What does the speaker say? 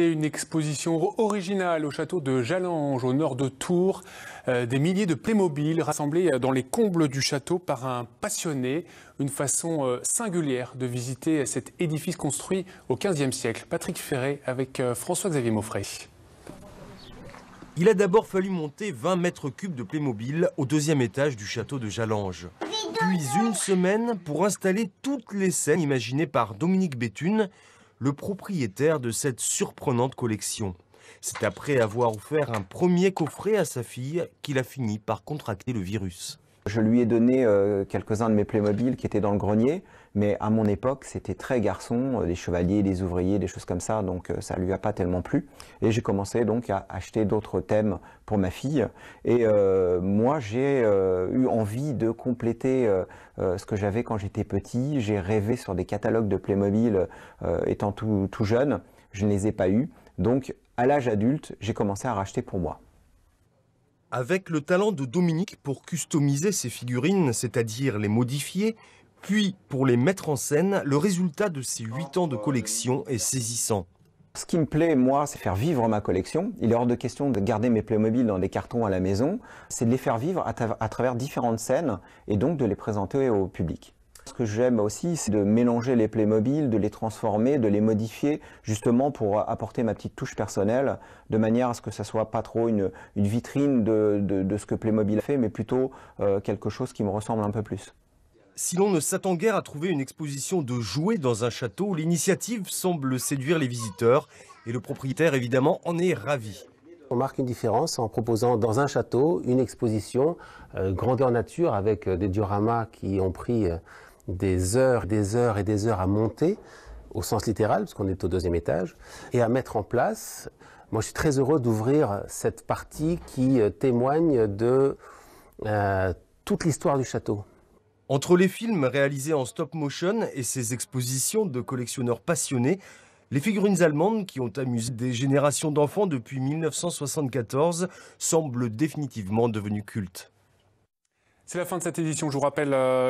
une exposition originale au château de Jallange, au nord de Tours. Euh, des milliers de Playmobil rassemblés euh, dans les combles du château par un passionné. Une façon euh, singulière de visiter cet édifice construit au XVe siècle. Patrick Ferré avec François-Xavier Maufray. Il a d'abord fallu monter 20 mètres cubes de Playmobil au deuxième étage du château de Jallange. Puis une semaine pour installer toutes les scènes imaginées par Dominique Béthune, le propriétaire de cette surprenante collection. C'est après avoir offert un premier coffret à sa fille qu'il a fini par contracter le virus. Je lui ai donné euh, quelques-uns de mes Playmobil qui étaient dans le grenier, mais à mon époque, c'était très garçon, euh, des chevaliers, des ouvriers, des choses comme ça, donc euh, ça lui a pas tellement plu. Et j'ai commencé donc à acheter d'autres thèmes pour ma fille. Et moi, j'ai eu envie de compléter ce que j'avais quand j'étais petit. J'ai rêvé sur des catalogues de Playmobil étant tout, tout jeune. Je ne les ai pas eus. Donc, à l'âge adulte, j'ai commencé à racheter pour moi avec le talent de Dominique pour customiser ses figurines, c'est-à-dire les modifier, puis pour les mettre en scène, le résultat de ces 8 ans de collection est saisissant. Ce qui me plaît, moi, c'est faire vivre ma collection. Il est hors de question de garder mes Playmobil dans des cartons à la maison. C'est de les faire vivre à travers différentes scènes et donc de les présenter au public. Ce que j'aime aussi, c'est de mélanger les Playmobil, de les transformer, de les modifier, justement pour apporter ma petite touche personnelle, de manière à ce que ça soit pas trop une, vitrine de, ce que Playmobil fait, mais plutôt euh, quelque chose qui me ressemble un peu plus. Si l'on ne s'attend guère à trouver une exposition de jouets dans un château, l'initiative semble séduire les visiteurs et le propriétaire évidemment en est ravi. On marque une différence en proposant dans un château une exposition euh, grandeur nature avec euh, des dioramas qui ont pris des heures, des heures et des heures à monter, au sens littéral, parce qu'on est au deuxième étage, et à mettre en place. Moi, je suis très heureux d'ouvrir cette partie qui euh, témoigne de euh, toute l'histoire du château. Entre les films réalisés en stop motion et ces expositions de collectionneurs passionnés, les figurines allemandes qui ont amusé des générations d'enfants depuis 1974 semblent définitivement devenues cultes. C'est la fin de cette édition, je vous rappelle. Euh,